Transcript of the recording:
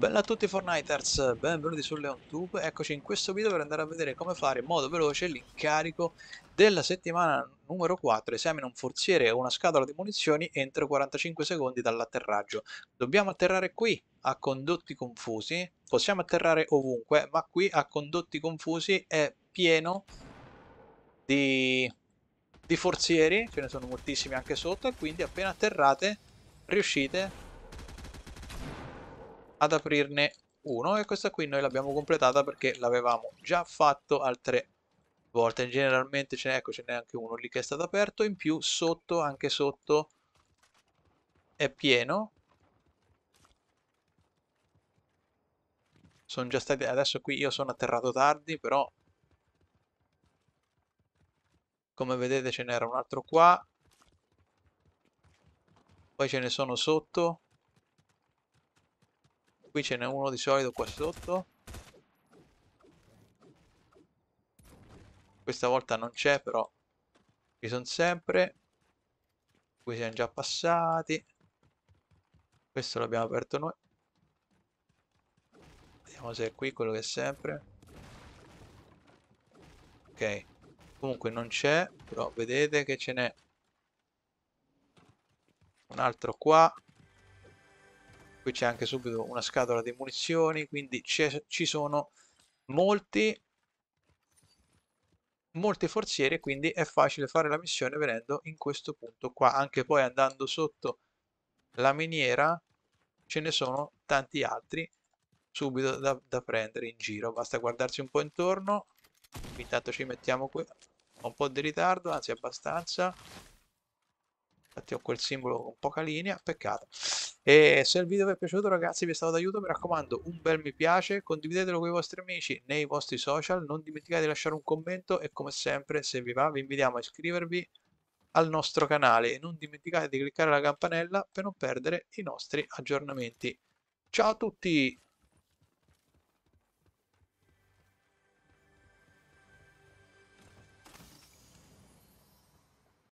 Bella a tutti Fortniters, benvenuti su LeonTube, eccoci in questo video per andare a vedere come fare in modo veloce l'incarico della settimana numero 4, esamina un forziere e una scatola di munizioni entro 45 secondi dall'atterraggio. Dobbiamo atterrare qui, a condotti confusi, possiamo atterrare ovunque, ma qui a condotti confusi è pieno di, di forzieri, ce ne sono moltissimi anche sotto, e quindi appena atterrate riuscite a ad aprirne uno e questa qui noi l'abbiamo completata perché l'avevamo già fatto altre volte. Generalmente ce n'è ecco, ce n'è anche uno lì che è stato aperto, in più sotto, anche sotto è pieno. Sono già stati adesso qui io sono atterrato tardi, però come vedete ce n'era un altro qua. Poi ce ne sono sotto. Qui ce n'è uno di solito qua sotto. Questa volta non c'è, però ci sono sempre. Qui siamo già passati. Questo l'abbiamo aperto noi. Vediamo se è qui quello che è sempre. Ok. Comunque non c'è, però vedete che ce n'è un altro qua qui c'è anche subito una scatola di munizioni quindi ci sono molti molti forzieri quindi è facile fare la missione venendo in questo punto qua anche poi andando sotto la miniera ce ne sono tanti altri subito da, da prendere in giro basta guardarsi un po' intorno intanto ci mettiamo qui un po' di ritardo anzi abbastanza infatti ho quel simbolo con poca linea, peccato. E se il video vi è piaciuto ragazzi vi è stato d'aiuto, mi raccomando un bel mi piace, condividetelo con i vostri amici nei vostri social, non dimenticate di lasciare un commento e come sempre se vi va vi invitiamo a iscrivervi al nostro canale e non dimenticate di cliccare la campanella per non perdere i nostri aggiornamenti. Ciao a tutti!